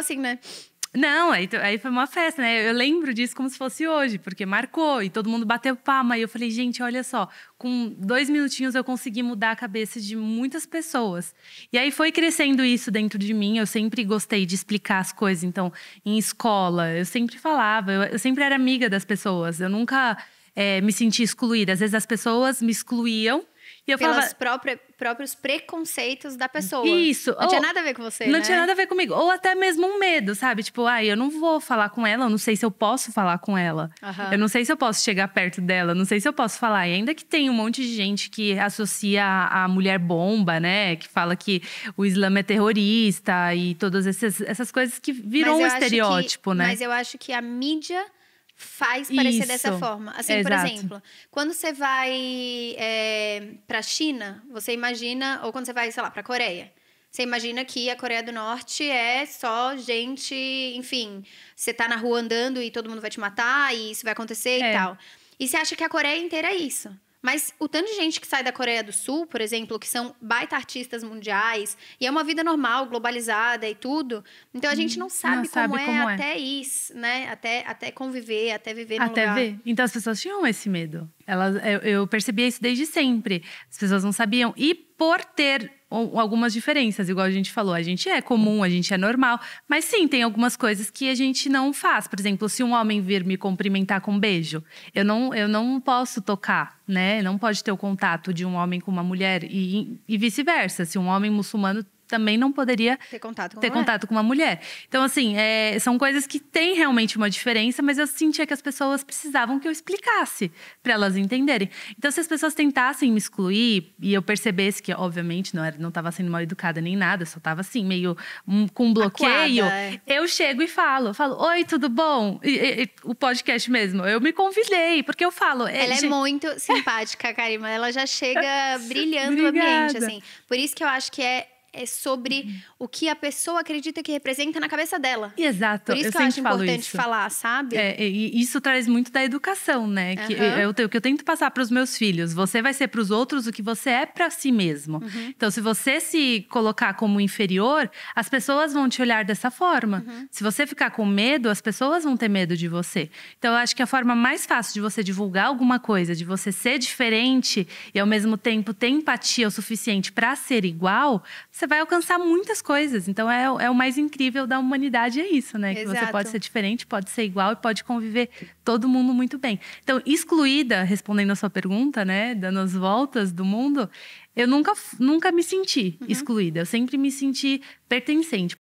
assim, né? Não, aí, aí foi uma festa, né? Eu lembro disso como se fosse hoje, porque marcou e todo mundo bateu palma. E eu falei, gente, olha só, com dois minutinhos eu consegui mudar a cabeça de muitas pessoas. E aí foi crescendo isso dentro de mim. Eu sempre gostei de explicar as coisas. Então, em escola, eu sempre falava, eu, eu sempre era amiga das pessoas. Eu nunca é, me senti excluída. Às vezes as pessoas me excluíam e eu Pelos falava... próprios preconceitos da pessoa. Isso. Não ou, tinha nada a ver com você, Não né? tinha nada a ver comigo. Ou até mesmo um medo, sabe? Tipo, ai, ah, eu não vou falar com ela, eu não sei se eu posso falar com ela. Uhum. Eu não sei se eu posso chegar perto dela, Eu não sei se eu posso falar. E ainda que tem um monte de gente que associa a mulher bomba, né? Que fala que o Islã é terrorista e todas essas, essas coisas que viram um estereótipo, que, né? Mas eu acho que a mídia faz parecer Isso. dessa forma. Assim, Exato. por exemplo, quando você vai é, para a China, você imagina, ou quando você vai, sei lá, para a Coreia, você imagina que a Coreia do Norte é só gente, enfim, você tá na rua andando e todo mundo vai te matar e isso vai acontecer é. e tal. E você acha que a Coreia inteira é isso. Mas o tanto de gente que sai da Coreia do Sul, por exemplo, que são baita artistas mundiais, e é uma vida normal, globalizada e tudo. Então a gente não hum, sabe, não como, é como, é até isso, né? Até, até conviver, até viver no até lugar. Ver. Então as pessoas tinham esse medo. Elas, eu, eu percebia isso desde sempre. As pessoas não sabiam. E por ter algumas diferenças, igual a gente falou, a gente é comum, a gente é normal, mas sim, tem algumas coisas que a gente não faz. Por exemplo, se um homem vir me cumprimentar com um beijo, eu não, eu não posso tocar, né? Não pode ter o contato de um homem com uma mulher e, e vice-versa. Se um homem muçulmano também não poderia ter contato com, ter uma, contato mulher. com uma mulher. Então, assim, é, são coisas que têm realmente uma diferença, mas eu sentia que as pessoas precisavam que eu explicasse para elas entenderem. Então, se as pessoas tentassem me excluir e eu percebesse que, obviamente, não estava sendo mal educada nem nada, só estava assim, meio um, com um bloqueio, Acuada, é. eu chego e falo, falo, oi, tudo bom? E, e, e, o podcast mesmo, eu me convidei, porque eu falo. É, ela é gente... é muito simpática, Karima. Ela já chega brilhando Obrigada. o ambiente, assim. Por isso que eu acho que é é sobre uhum. o que a pessoa acredita que representa na cabeça dela. Exato. Por isso eu que eu acho importante isso. falar, sabe? É, e isso traz muito da educação, né? Uhum. Que é o que eu tento passar para os meus filhos. Você vai ser para os outros o que você é para si mesmo. Uhum. Então, se você se colocar como inferior, as pessoas vão te olhar dessa forma. Uhum. Se você ficar com medo, as pessoas vão ter medo de você. Então, eu acho que a forma mais fácil de você divulgar alguma coisa, de você ser diferente e ao mesmo tempo ter empatia o suficiente para ser igual, você vai alcançar muitas coisas. Então, é, é o mais incrível da humanidade, é isso, né? Exato. Que você pode ser diferente, pode ser igual e pode conviver todo mundo muito bem. Então, excluída, respondendo a sua pergunta, né? Dando as voltas do mundo, eu nunca, nunca me senti uhum. excluída. Eu sempre me senti pertencente.